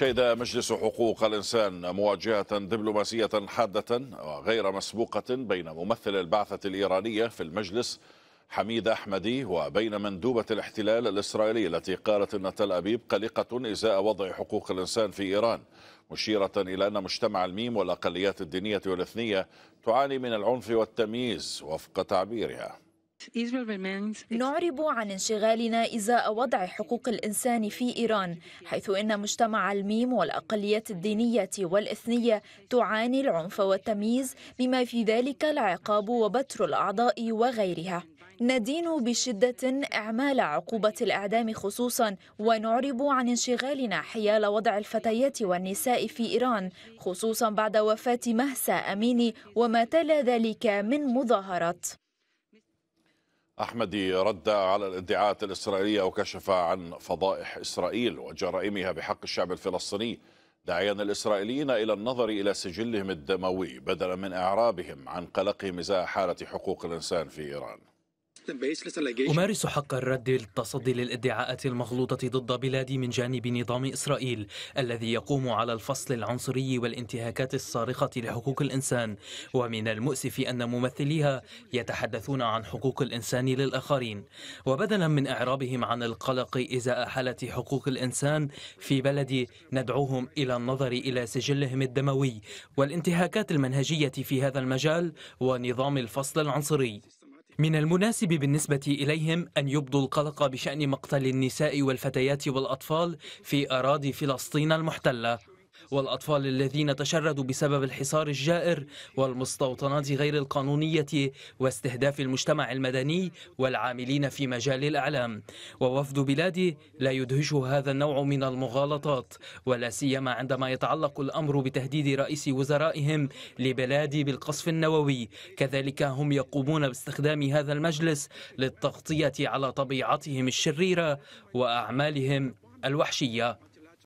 شهد مجلس حقوق الإنسان مواجهة دبلوماسية حادة وغير مسبوقة بين ممثل البعثة الإيرانية في المجلس حميد أحمدي وبين مندوبة الاحتلال الإسرائيلي التي قالت أن تل أبيب قلقة إزاء وضع حقوق الإنسان في إيران مشيرة إلى أن مجتمع الميم والأقليات الدينية والإثنية تعاني من العنف والتمييز وفق تعبيرها نعرب عن انشغالنا إزاء وضع حقوق الإنسان في إيران حيث إن مجتمع الميم والأقليات الدينية والإثنية تعاني العنف والتمييز بما في ذلك العقاب وبتر الأعضاء وغيرها ندين بشدة إعمال عقوبة الإعدام خصوصا ونعرب عن انشغالنا حيال وضع الفتيات والنساء في إيران خصوصا بعد وفاة مهسا أميني وما تلا ذلك من مظاهرات أحمدي رد على الادعاءات الإسرائيلية وكشف عن فضائح إسرائيل وجرائمها بحق الشعب الفلسطيني داعيا الإسرائيليين إلى النظر إلى سجلهم الدموي بدلا من إعرابهم عن قلقهم إزاء حالة حقوق الإنسان في إيران أمارس حق الرد للتصدي للادعاءات المغلوطة ضد بلادي من جانب نظام إسرائيل الذي يقوم على الفصل العنصري والانتهاكات الصارخة لحقوق الإنسان ومن المؤسف أن ممثليها يتحدثون عن حقوق الإنسان للآخرين وبدلا من إعرابهم عن القلق إزاء حالة حقوق الإنسان في بلدي ندعوهم إلى النظر إلى سجلهم الدموي والانتهاكات المنهجية في هذا المجال ونظام الفصل العنصري من المناسب بالنسبة إليهم أن يبدوا القلق بشأن مقتل النساء والفتيات والأطفال في أراضي فلسطين المحتلة والأطفال الذين تشردوا بسبب الحصار الجائر والمستوطنات غير القانونية واستهداف المجتمع المدني والعاملين في مجال الإعلام ووفد بلادي لا يدهشه هذا النوع من المغالطات ولا سيما عندما يتعلق الأمر بتهديد رئيس وزرائهم لبلادي بالقصف النووي كذلك هم يقومون باستخدام هذا المجلس للتغطية على طبيعتهم الشريرة وأعمالهم الوحشية